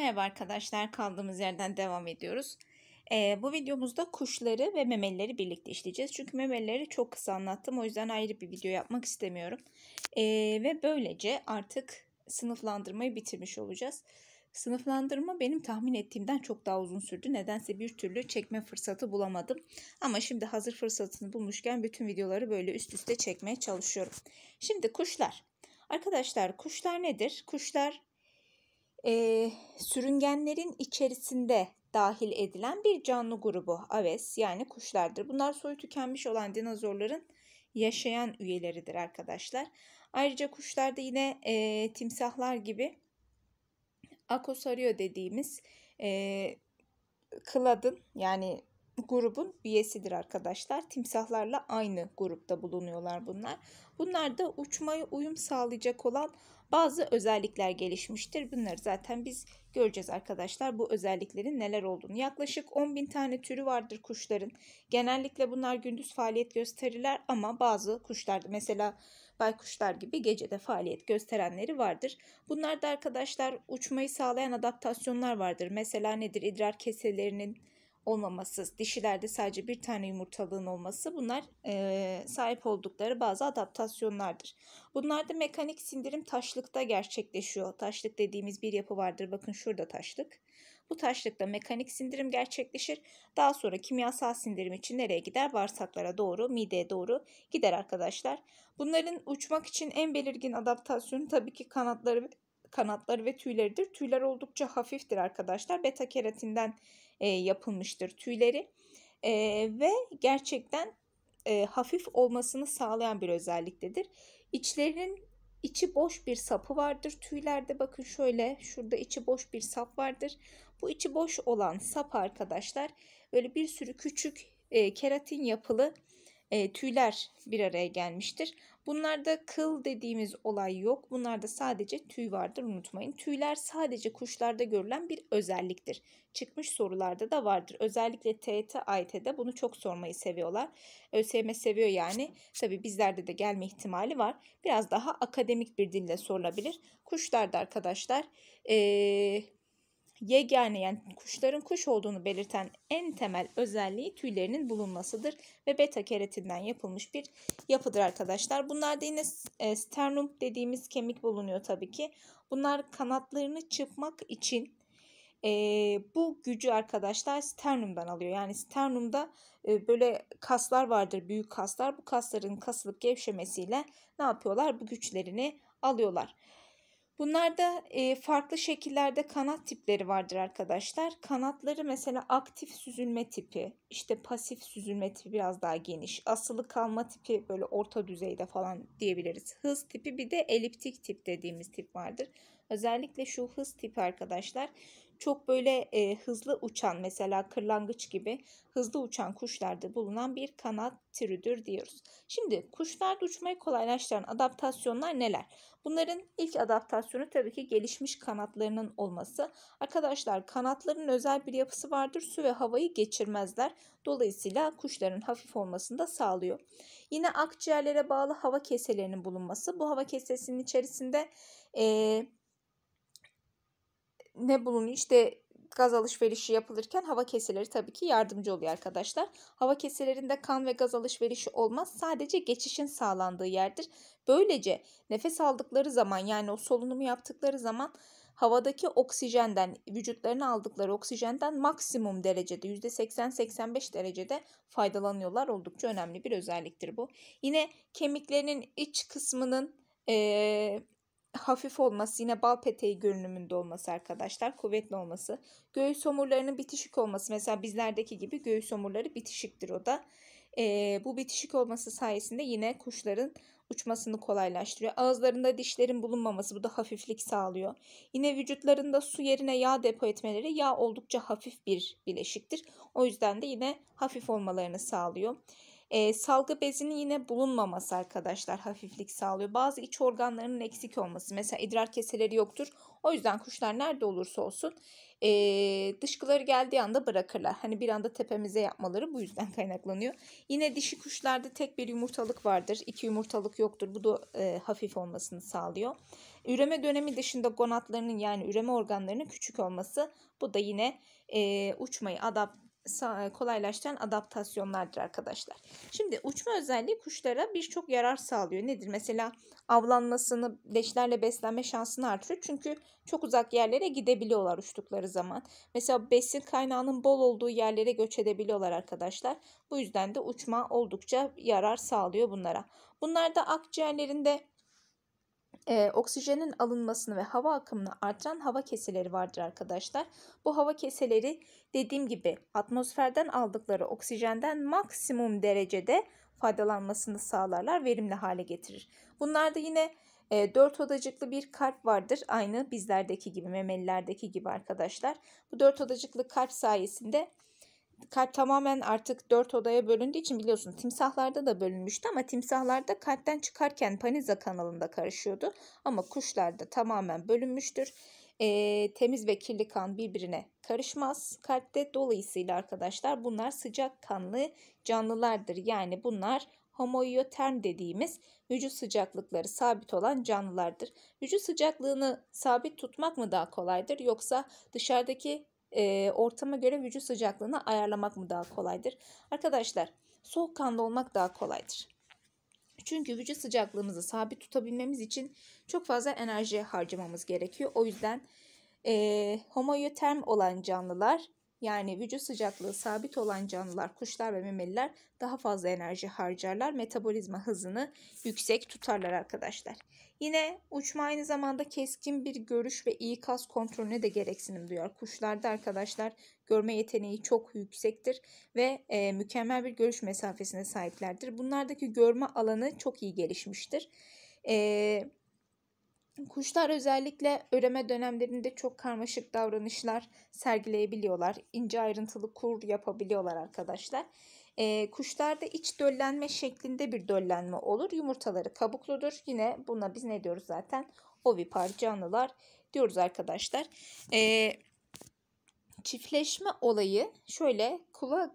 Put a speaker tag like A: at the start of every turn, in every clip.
A: Merhaba arkadaşlar, kaldığımız yerden devam ediyoruz. Ee, bu videomuzda kuşları ve memelileri birlikte işleyeceğiz. Çünkü memelileri çok kısa anlattım. O yüzden ayrı bir video yapmak istemiyorum. Ee, ve böylece artık sınıflandırmayı bitirmiş olacağız. Sınıflandırma benim tahmin ettiğimden çok daha uzun sürdü. Nedense bir türlü çekme fırsatı bulamadım. Ama şimdi hazır fırsatını bulmuşken bütün videoları böyle üst üste çekmeye çalışıyorum. Şimdi kuşlar. Arkadaşlar kuşlar nedir? Kuşlar e, sürüngenlerin içerisinde dahil edilen bir canlı grubu aves yani kuşlardır. Bunlar soyu tükenmiş olan dinozorların yaşayan üyeleridir arkadaşlar. Ayrıca kuşlarda yine e, timsahlar gibi akosaryo dediğimiz e, kıladın yani grubun üyesidir arkadaşlar. Timsahlarla aynı grupta bulunuyorlar bunlar. Bunlar da uçmaya uyum sağlayacak olan bazı özellikler gelişmiştir. Bunları zaten biz göreceğiz arkadaşlar bu özelliklerin neler olduğunu. Yaklaşık 10 bin tane türü vardır kuşların. Genellikle bunlar gündüz faaliyet gösterirler ama bazı kuşlar mesela baykuşlar gibi gecede faaliyet gösterenleri vardır. Bunlarda arkadaşlar uçmayı sağlayan adaptasyonlar vardır. Mesela nedir idrar keselerinin olmaması, dişilerde sadece bir tane yumurtalığın olması bunlar e, sahip oldukları bazı adaptasyonlardır. Bunlarda mekanik sindirim taşlıkta gerçekleşiyor. Taşlık dediğimiz bir yapı vardır. Bakın şurada taşlık. Bu taşlıkta mekanik sindirim gerçekleşir. Daha sonra kimyasal sindirim için nereye gider? Bağırsaklara doğru, mideye doğru gider arkadaşlar. Bunların uçmak için en belirgin adaptasyonu tabii ki kanatları kanatları ve tüyleridir. Tüyler oldukça hafiftir arkadaşlar. Beta keratinden e, yapılmıştır tüyleri. E, ve gerçekten e, hafif olmasını sağlayan bir özelliktedir. İçlerinin içi boş bir sapı vardır tüylerde. Bakın şöyle şurada içi boş bir sap vardır. Bu içi boş olan sap arkadaşlar böyle bir sürü küçük e, keratin yapılı e, tüyler bir araya gelmiştir. Bunlarda kıl dediğimiz olay yok. Bunlarda sadece tüy vardır unutmayın. Tüyler sadece kuşlarda görülen bir özelliktir. Çıkmış sorularda da vardır. Özellikle TET, AYT'de bunu çok sormayı seviyorlar. ÖSYM seviyor yani. Tabi bizlerde de gelme ihtimali var. Biraz daha akademik bir dille sorulabilir. Kuşlarda arkadaşlar ee, yegane yani kuşların kuş olduğunu belirten en temel özelliği tüylerinin bulunmasıdır ve beta keratinden yapılmış bir yapıdır arkadaşlar. Bunlarda yine e, sternum dediğimiz kemik bulunuyor tabii ki. Bunlar kanatlarını çırpmak için e, bu gücü arkadaşlar sternumdan alıyor. Yani sternumda e, böyle kaslar vardır büyük kaslar. Bu kasların kasılıp gevşemesiyle ne yapıyorlar? Bu güçlerini alıyorlar. Bunlarda e, farklı şekillerde kanat tipleri vardır arkadaşlar. Kanatları mesela aktif süzülme tipi, işte pasif süzülme tipi biraz daha geniş. Asılı kalma tipi böyle orta düzeyde falan diyebiliriz. Hız tipi bir de eliptik tip dediğimiz tip vardır. Özellikle şu hız tipi arkadaşlar çok böyle e, hızlı uçan mesela kırlangıç gibi hızlı uçan kuşlarda bulunan bir kanat türüdür diyoruz. Şimdi kuşlarda uçmayı kolaylaştıran adaptasyonlar neler? Bunların ilk adaptasyonu tabii ki gelişmiş kanatlarının olması. Arkadaşlar kanatların özel bir yapısı vardır. Su ve havayı geçirmezler. Dolayısıyla kuşların hafif olmasını da sağlıyor. Yine akciğerlere bağlı hava keselerinin bulunması. Bu hava kesesinin içerisinde... Ee, ne bulunuyor? işte gaz alışverişi yapılırken hava keseleri tabii ki yardımcı oluyor arkadaşlar. Hava keselerinde kan ve gaz alışverişi olmaz. Sadece geçişin sağlandığı yerdir. Böylece nefes aldıkları zaman yani o solunumu yaptıkları zaman havadaki oksijenden, vücutlarına aldıkları oksijenden maksimum derecede %80-85 derecede faydalanıyorlar. Oldukça önemli bir özelliktir bu. Yine kemiklerinin iç kısmının ee, hafif olması, yine bal peteği görünümünde olması arkadaşlar, kuvvetli olması. Göğüs omurlarının bitişik olması, mesela bizlerdeki gibi göğüs omurları bitişiktir o da. E, bu bitişik olması sayesinde yine kuşların uçmasını kolaylaştırıyor. Ağızlarında dişlerin bulunmaması bu da hafiflik sağlıyor. Yine vücutlarında su yerine yağ depo etmeleri yağ oldukça hafif bir bileşiktir. O yüzden de yine hafif olmalarını sağlıyor. E, salgı bezinin yine bulunmaması arkadaşlar hafiflik sağlıyor. Bazı iç organlarının eksik olması mesela idrar keseleri yoktur. O yüzden kuşlar nerede olursa olsun e, dışkıları geldiği anda bırakırlar. Hani bir anda tepemize yapmaları bu yüzden kaynaklanıyor. Yine dişi kuşlarda tek bir yumurtalık vardır. iki yumurtalık yoktur. Bu da e, hafif olmasını sağlıyor. Üreme dönemi dışında gonatlarının yani üreme organlarının küçük olması bu da yine e, uçmayı adapte e, kolaylaştıran adaptasyonlardır arkadaşlar. Şimdi uçma özelliği kuşlara birçok yarar sağlıyor. Nedir? Mesela avlanmasını, leşlerle beslenme şansını artırıyor. Çünkü çok uzak yerlere gidebiliyorlar uçtukları zaman. Mesela besin kaynağının bol olduğu yerlere göç edebiliyorlar arkadaşlar. Bu yüzden de uçma oldukça yarar sağlıyor bunlara. Bunlar da akciğerlerinde e, oksijenin alınmasını ve hava akımını artıran hava keseleri vardır arkadaşlar. Bu hava keseleri dediğim gibi atmosferden aldıkları oksijenden maksimum derecede faydalanmasını sağlarlar, verimli hale getirir. Bunlarda yine e, dört odacıklı bir kalp vardır. Aynı bizlerdeki gibi, memelilerdeki gibi arkadaşlar. Bu dört odacıklı kalp sayesinde kalp tamamen artık dört odaya bölündüğü için biliyorsunuz timsahlarda da bölünmüştü ama timsahlarda kalpten çıkarken paniza kanalında karışıyordu. Ama kuşlarda tamamen bölünmüştür. E, temiz ve kirli kan birbirine karışmaz kalpte. Dolayısıyla arkadaşlar bunlar sıcak kanlı canlılardır. Yani bunlar homoioterm dediğimiz vücut sıcaklıkları sabit olan canlılardır. Vücut sıcaklığını sabit tutmak mı daha kolaydır yoksa dışarıdaki e, ortama göre vücut sıcaklığını ayarlamak mı daha kolaydır? Arkadaşlar soğukkanlı olmak daha kolaydır. Çünkü vücut sıcaklığımızı sabit tutabilmemiz için çok fazla enerji harcamamız gerekiyor. O yüzden e, homoyoterm olan canlılar yani vücut sıcaklığı sabit olan canlılar, kuşlar ve memeliler daha fazla enerji harcarlar. Metabolizma hızını yüksek tutarlar arkadaşlar. Yine uçma aynı zamanda keskin bir görüş ve iyi kas kontrolüne de gereksinim duyar. Kuşlarda arkadaşlar görme yeteneği çok yüksektir ve e, mükemmel bir görüş mesafesine sahiplerdir. Bunlardaki görme alanı çok iyi gelişmiştir. Eee Kuşlar özellikle öreme dönemlerinde çok karmaşık davranışlar sergileyebiliyorlar. İnce ayrıntılı kur yapabiliyorlar arkadaşlar. E, kuşlarda iç döllenme şeklinde bir döllenme olur. Yumurtaları kabukludur. Yine buna biz ne diyoruz zaten? Ovipar canlılar diyoruz arkadaşlar. E, çiftleşme olayı şöyle kula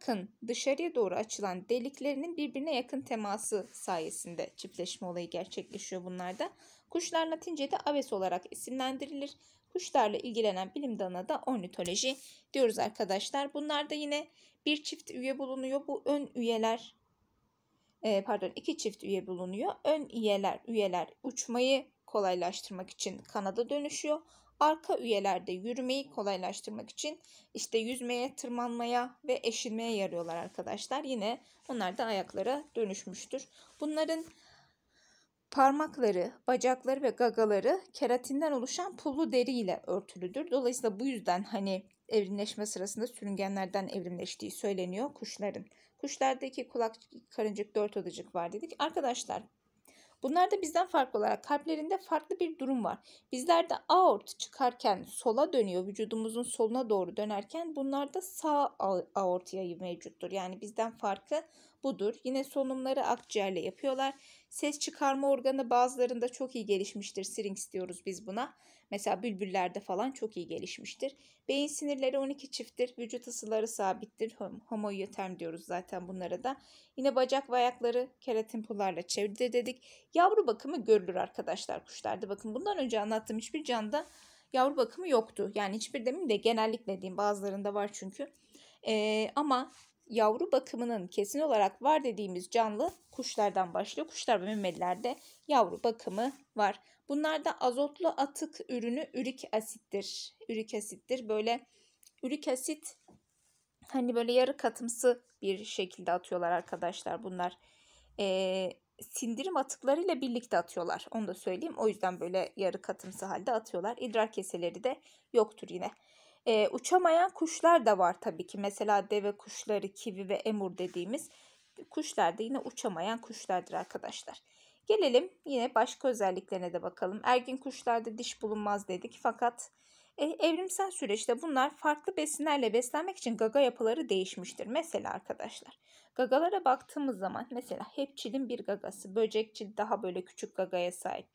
A: dışarıya doğru açılan deliklerinin birbirine yakın teması sayesinde çiftleşme olayı gerçekleşiyor bunlarda. Kuşlar Latince'de aves olarak isimlendirilir. Kuşlarla ilgilenen bilim dalına da ornitoloji diyoruz arkadaşlar. Bunlarda yine bir çift üye bulunuyor. Bu ön üyeler e, pardon iki çift üye bulunuyor. Ön üyeler üyeler uçmayı kolaylaştırmak için kanada dönüşüyor arka üyelerde yürümeyi kolaylaştırmak için işte yüzmeye, tırmanmaya ve eşilmeye yarıyorlar arkadaşlar. Yine onlar da ayaklara dönüşmüştür. Bunların parmakları, bacakları ve gagaları keratinden oluşan pullu deri ile örtülüdür. Dolayısıyla bu yüzden hani evrimleşme sırasında sürüngenlerden evrimleştiği söyleniyor kuşların. Kuşlardaki kulak, karıncık, dört odacık var dedik. Arkadaşlar Bunlar da bizden farklı olarak kalplerinde farklı bir durum var. Bizlerde aort çıkarken sola dönüyor, vücudumuzun soluna doğru dönerken bunlarda sağ aort yayı mevcuttur. Yani bizden farkı budur. Yine solunumları akciğerle yapıyorlar. Ses çıkarma organı bazılarında çok iyi gelişmiştir. Syrinx diyoruz biz buna. Mesela bülbüllerde falan çok iyi gelişmiştir. Beyin sinirleri 12 çifttir. Vücut ısıları sabittir. Homoyotem diyoruz zaten bunlara da. Yine bacak ve ayakları keratin pullarla çevrili dedik. Yavru bakımı görülür arkadaşlar kuşlarda. Bakın bundan önce anlattığım hiçbir canda yavru bakımı yoktu. Yani hiçbir demin de genellikle diyeyim bazılarında var çünkü. Ee, ama yavru bakımının kesin olarak var dediğimiz canlı kuşlardan başlıyor. Kuşlar ve memelilerde yavru bakımı var. Bunlarda azotlu atık ürünü ürik asittir. Ürik asittir. Böyle ürik asit hani böyle yarı katımsı bir şekilde atıyorlar arkadaşlar bunlar. Ee, sindirim atıklarıyla birlikte atıyorlar. Onu da söyleyeyim. O yüzden böyle yarı katımsı halde atıyorlar. İdrar keseleri de yoktur yine. E, uçamayan kuşlar da var tabii ki. Mesela deve kuşları, kivi ve emur dediğimiz kuşlar da yine uçamayan kuşlardır arkadaşlar. Gelelim yine başka özelliklerine de bakalım. Ergin kuşlarda diş bulunmaz dedik fakat e, evrimsel süreçte bunlar farklı besinlerle beslenmek için gaga yapıları değişmiştir. Mesela arkadaşlar gagalara baktığımız zaman mesela hepçilin bir gagası, böcekçil daha böyle küçük gagaya sahip.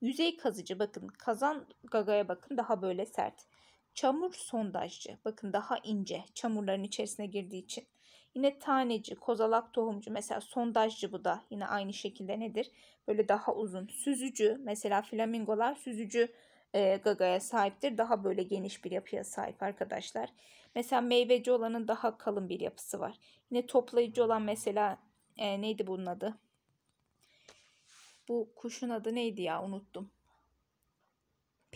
A: Yüzey kazıcı bakın kazan gagaya bakın daha böyle sert. Çamur sondajcı. Bakın daha ince çamurların içerisine girdiği için. Yine taneci, kozalak tohumcu mesela sondajcı bu da yine aynı şekilde nedir? Böyle daha uzun. Süzücü mesela flamingolar süzücü e, gagaya sahiptir. Daha böyle geniş bir yapıya sahip arkadaşlar. Mesela meyveci olanın daha kalın bir yapısı var. Yine toplayıcı olan mesela e, neydi bunun adı? Bu kuşun adı neydi ya unuttum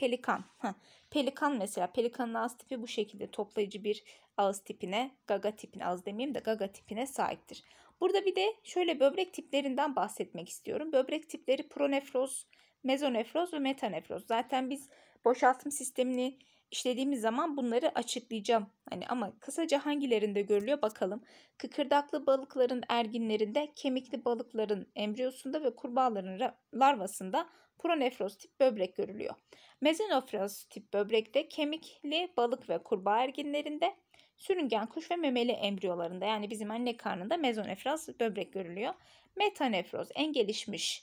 A: pelikan. Heh. Pelikan mesela pelikanın ağız tipi bu şekilde toplayıcı bir ağız tipine, gaga tipine, ağız demeyeyim de gaga tipine sahiptir. Burada bir de şöyle böbrek tiplerinden bahsetmek istiyorum. Böbrek tipleri pronefroz, mezonefroz ve metanefroz. Zaten biz boşaltım sistemini işlediğimiz zaman bunları açıklayacağım. Hani ama kısaca hangilerinde görülüyor bakalım. Kıkırdaklı balıkların erginlerinde, kemikli balıkların embriyosunda ve kurbağaların larvasında Pronefroz tip böbrek görülüyor. Mezenofroz tip böbrekte kemikli balık ve kurbağa erginlerinde, sürüngen kuş ve memeli embriyolarında yani bizim anne karnında mezonefroz böbrek görülüyor. Metanefroz en gelişmiş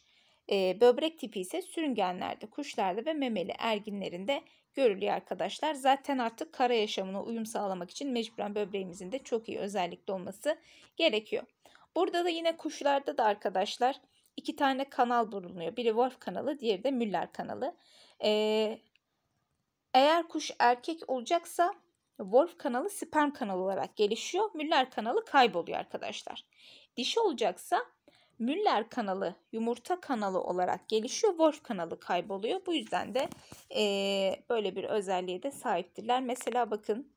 A: e, böbrek tipi ise sürüngenlerde, kuşlarda ve memeli erginlerinde görülüyor arkadaşlar. Zaten artık kara yaşamına uyum sağlamak için mecburen böbreğimizin de çok iyi özellikle olması gerekiyor. Burada da yine kuşlarda da arkadaşlar iki tane kanal bulunuyor. Biri Wolf kanalı, diğeri de Müller kanalı. Ee, eğer kuş erkek olacaksa Wolf kanalı sperm kanalı olarak gelişiyor. Müller kanalı kayboluyor arkadaşlar. Dişi olacaksa Müller kanalı yumurta kanalı olarak gelişiyor. Wolf kanalı kayboluyor. Bu yüzden de e, böyle bir özelliğe de sahiptirler. Mesela bakın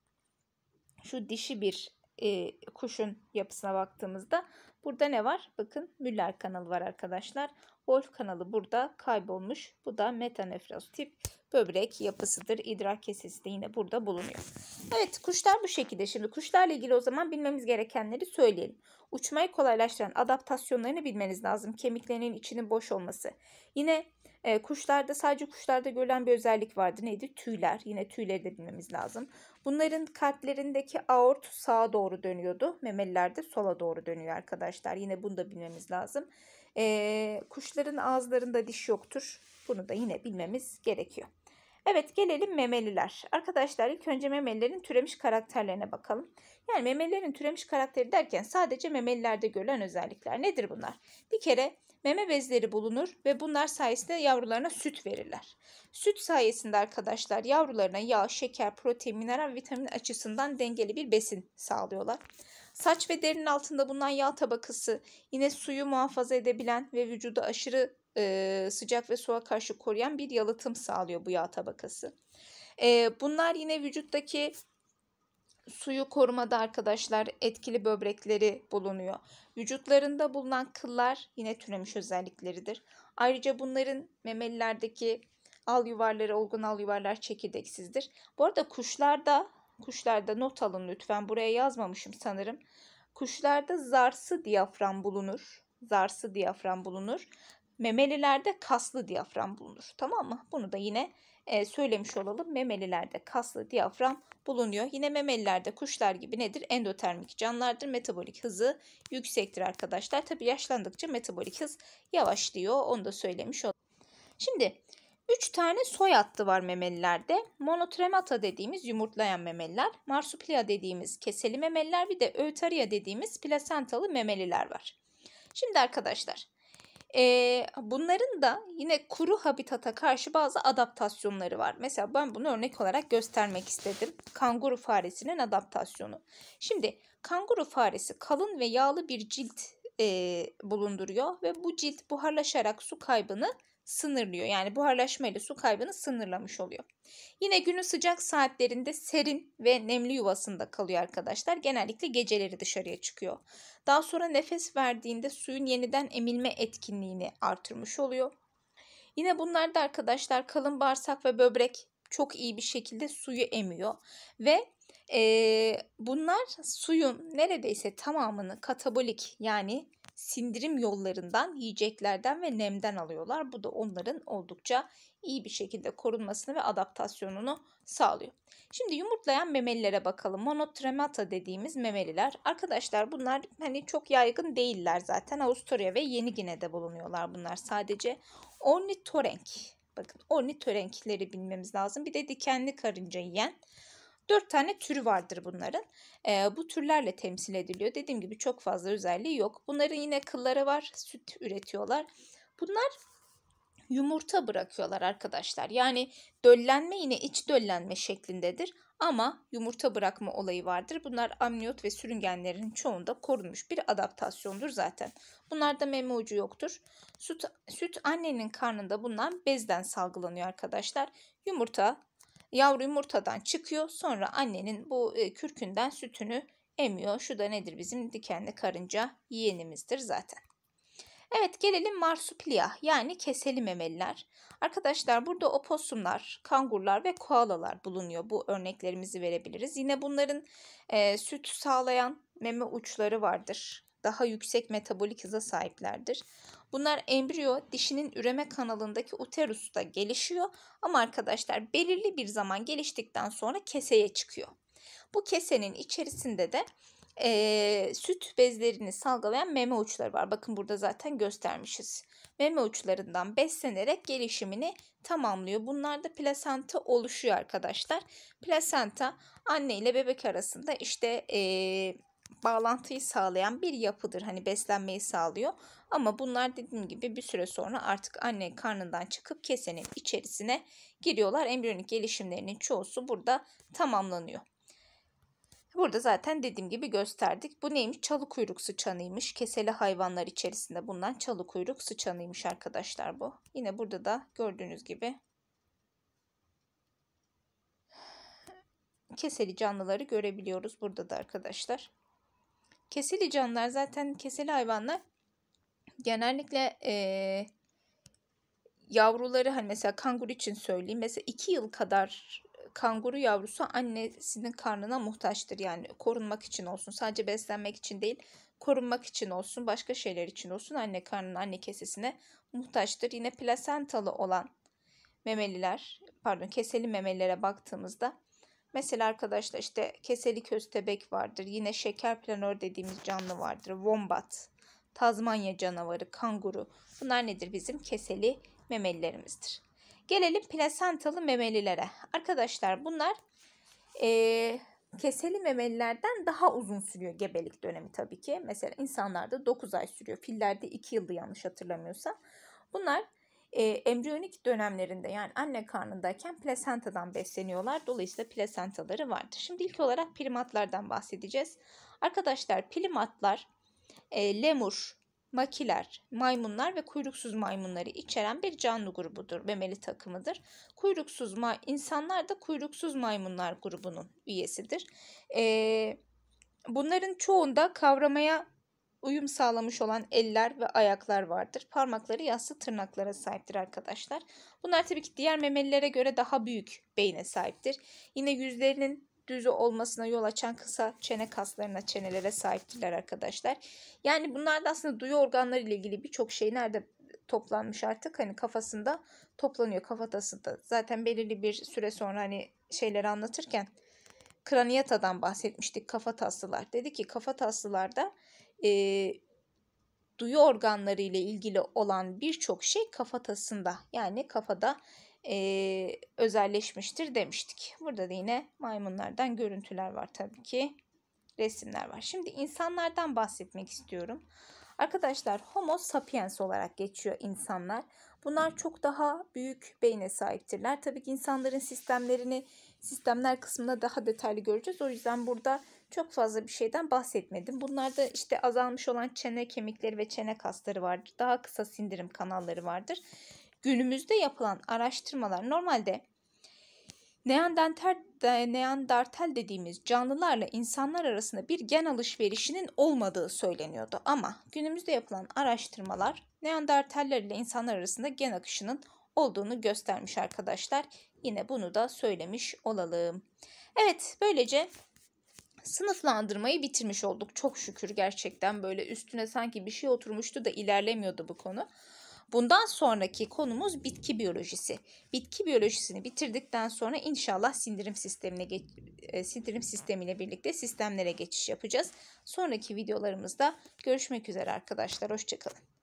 A: şu dişi bir e, kuşun yapısına baktığımızda Burada ne var? Bakın Müller kanalı var arkadaşlar. Wolf kanalı burada kaybolmuş. Bu da metanefroz tip böbrek yapısıdır. İdrar kesesi de yine burada bulunuyor. Evet kuşlar bu şekilde. Şimdi kuşlarla ilgili o zaman bilmemiz gerekenleri söyleyelim. Uçmayı kolaylaştıran adaptasyonlarını bilmeniz lazım. Kemiklerinin içinin boş olması. Yine e, kuşlarda sadece kuşlarda görülen bir özellik vardı. Neydi? Tüyler. Yine tüyleri de bilmemiz lazım. Bunların kalplerindeki aort sağa doğru dönüyordu. Memelilerde sola doğru dönüyor arkadaşlar. Yine bunu da bilmemiz lazım. E, kuşların ağızlarında diş yoktur. Bunu da yine bilmemiz gerekiyor. Evet gelelim memeliler. Arkadaşlar ilk önce memelilerin türemiş karakterlerine bakalım. Yani memelilerin türemiş karakteri derken sadece memelilerde görülen özellikler. Nedir bunlar? Bir kere meme bezleri bulunur ve bunlar sayesinde yavrularına süt verirler. Süt sayesinde arkadaşlar yavrularına yağ, şeker, protein, mineral, vitamin açısından dengeli bir besin sağlıyorlar. Saç ve derinin altında bulunan yağ tabakası yine suyu muhafaza edebilen ve vücudu aşırı e, sıcak ve soğuğa karşı koruyan bir yalıtım sağlıyor bu yağ tabakası. E, bunlar yine vücuttaki suyu korumada arkadaşlar etkili böbrekleri bulunuyor. Vücutlarında bulunan kıllar yine türemiş özellikleridir. Ayrıca bunların memelilerdeki al yuvarları, olgun al yuvarlar çekirdeksizdir. Bu arada kuşlarda Kuşlarda not alın lütfen. Buraya yazmamışım sanırım. Kuşlarda zarsı diyafram bulunur. Zarsı diyafram bulunur. Memelilerde kaslı diyafram bulunur. Tamam mı? Bunu da yine e, söylemiş olalım. Memelilerde kaslı diyafram bulunuyor. Yine memelilerde kuşlar gibi nedir? Endotermik canlılardır. Metabolik hızı yüksektir arkadaşlar. Tabi yaşlandıkça metabolik hız yavaşlıyor. Onu da söylemiş olalım. Şimdi 3 tane soy hattı var memelilerde. Monotremata dediğimiz yumurtlayan memeliler, marsuplia dediğimiz keseli memeliler bir de öğütaria dediğimiz plasentalı memeliler var. Şimdi arkadaşlar bunların da yine kuru habitata karşı bazı adaptasyonları var. Mesela ben bunu örnek olarak göstermek istedim. Kanguru faresinin adaptasyonu. Şimdi kanguru faresi kalın ve yağlı bir cilt bulunduruyor ve bu cilt buharlaşarak su kaybını sınırlıyor. Yani buharlaşma ile su kaybını sınırlamış oluyor. Yine günün sıcak saatlerinde serin ve nemli yuvasında kalıyor arkadaşlar. Genellikle geceleri dışarıya çıkıyor. Daha sonra nefes verdiğinde suyun yeniden emilme etkinliğini artırmış oluyor. Yine bunlar da arkadaşlar kalın bağırsak ve böbrek çok iyi bir şekilde suyu emiyor ve e, bunlar suyun neredeyse tamamını katabolik yani sindirim yollarından, yiyeceklerden ve nemden alıyorlar. Bu da onların oldukça iyi bir şekilde korunmasını ve adaptasyonunu sağlıyor. Şimdi yumurtlayan memelilere bakalım. Monotremata dediğimiz memeliler. Arkadaşlar bunlar hani çok yaygın değiller zaten. Avustralya ve Yeni Gine'de bulunuyorlar bunlar sadece. Ornitorenk. Bakın ornitorenkleri bilmemiz lazım. Bir de dikenli karınca yiyen Dört tane türü vardır bunların. E, bu türlerle temsil ediliyor. Dediğim gibi çok fazla özelliği yok. Bunların yine kılları var. Süt üretiyorlar. Bunlar yumurta bırakıyorlar arkadaşlar. Yani döllenme yine iç döllenme şeklindedir ama yumurta bırakma olayı vardır. Bunlar amniyot ve sürüngenlerin çoğunda korunmuş bir adaptasyondur zaten. Bunlarda meme ucu yoktur. Süt, süt annenin karnında bundan bezden salgılanıyor arkadaşlar. Yumurta Yavru yumurtadan çıkıyor. Sonra annenin bu e, kürkünden sütünü emiyor. Şu da nedir bizim dikenli karınca yeğenimizdir zaten. Evet gelelim marsupilia yani keseli memeliler. Arkadaşlar burada opossumlar, kangurlar ve koalalar bulunuyor. Bu örneklerimizi verebiliriz. Yine bunların e, süt sağlayan meme uçları vardır daha yüksek metabolik hıza sahiplerdir. Bunlar embriyo dişinin üreme kanalındaki uterusta gelişiyor ama arkadaşlar belirli bir zaman geliştikten sonra keseye çıkıyor. Bu kesenin içerisinde de e, süt bezlerini salgılayan meme uçları var. Bakın burada zaten göstermişiz. Meme uçlarından beslenerek gelişimini tamamlıyor. Bunlarda plasenta oluşuyor arkadaşlar. Plasenta anne ile bebek arasında işte e, bağlantıyı sağlayan bir yapıdır. Hani beslenmeyi sağlıyor. Ama bunlar dediğim gibi bir süre sonra artık anne karnından çıkıp kesenin içerisine giriyorlar. Embriyonik gelişimlerinin çoğusu burada tamamlanıyor. Burada zaten dediğim gibi gösterdik. Bu neymiş? Çalı kuyruk sıçanıymış. Keseli hayvanlar içerisinde bundan çalı kuyruk sıçanıymış arkadaşlar bu. Yine burada da gördüğünüz gibi keseli canlıları görebiliyoruz burada da arkadaşlar. Keseli canlılar zaten keseli hayvanlar genellikle e, yavruları hani mesela kanguru için söyleyeyim. Mesela 2 yıl kadar kanguru yavrusu annesinin karnına muhtaçtır. Yani korunmak için olsun. Sadece beslenmek için değil korunmak için olsun. Başka şeyler için olsun. Anne karnına anne kesesine muhtaçtır. Yine plasentalı olan memeliler pardon keseli memelilere baktığımızda Mesela arkadaşlar işte keseli köstebek vardır. Yine şeker planör dediğimiz canlı vardır. Wombat, Tazmanya canavarı, kanguru. Bunlar nedir? Bizim keseli memelilerimizdir. Gelelim plasentalı memelilere. Arkadaşlar bunlar e, keseli memelilerden daha uzun sürüyor gebelik dönemi tabii ki. Mesela insanlarda 9 ay sürüyor. Fillerde 2 yıldı yanlış hatırlamıyorsam. Bunlar e, embriyonik dönemlerinde yani anne karnındayken plasentadan besleniyorlar. Dolayısıyla plasentaları vardır. Şimdi ilk olarak primatlardan bahsedeceğiz. Arkadaşlar primatlar e, lemur, makiler, maymunlar ve kuyruksuz maymunları içeren bir canlı grubudur. Memeli takımıdır. Kuyruksuz ma insanlar da kuyruksuz maymunlar grubunun üyesidir. E, bunların çoğunda kavramaya uyum sağlamış olan eller ve ayaklar vardır. Parmakları yassı tırnaklara sahiptir arkadaşlar. Bunlar tabii ki diğer memelilere göre daha büyük beyne sahiptir. Yine yüzlerinin düzü olmasına yol açan kısa çene kaslarına çenelere sahiptirler arkadaşlar. Yani bunlar da aslında duyu organları ile ilgili birçok şey nerede toplanmış artık hani kafasında toplanıyor kafatasında. Zaten belirli bir süre sonra hani şeyleri anlatırken kraniyatadan bahsetmiştik kafataslılar. Dedi ki kafataslılarda e, duyu organları ile ilgili olan birçok şey kafatasında yani kafada e, özelleşmiştir demiştik. Burada da yine maymunlardan görüntüler var tabii ki resimler var. Şimdi insanlardan bahsetmek istiyorum. Arkadaşlar Homo sapiens olarak geçiyor insanlar. Bunlar çok daha büyük beyne sahiptirler. Tabii ki insanların sistemlerini sistemler kısmında daha detaylı göreceğiz. O yüzden burada çok fazla bir şeyden bahsetmedim. Bunlarda işte azalmış olan çene kemikleri ve çene kasları vardır. Daha kısa sindirim kanalları vardır. Günümüzde yapılan araştırmalar normalde Neandertal, dediğimiz canlılarla insanlar arasında bir gen alışverişinin olmadığı söyleniyordu. Ama günümüzde yapılan araştırmalar Neandertaller ile insanlar arasında gen akışının olduğunu göstermiş arkadaşlar. Yine bunu da söylemiş olalım. Evet böylece sınıflandırmayı bitirmiş olduk. Çok şükür gerçekten böyle üstüne sanki bir şey oturmuştu da ilerlemiyordu bu konu. Bundan sonraki konumuz bitki biyolojisi. Bitki biyolojisini bitirdikten sonra inşallah sindirim sistemine geç, e, sindirim sistemiyle birlikte sistemlere geçiş yapacağız. Sonraki videolarımızda görüşmek üzere arkadaşlar. Hoşçakalın.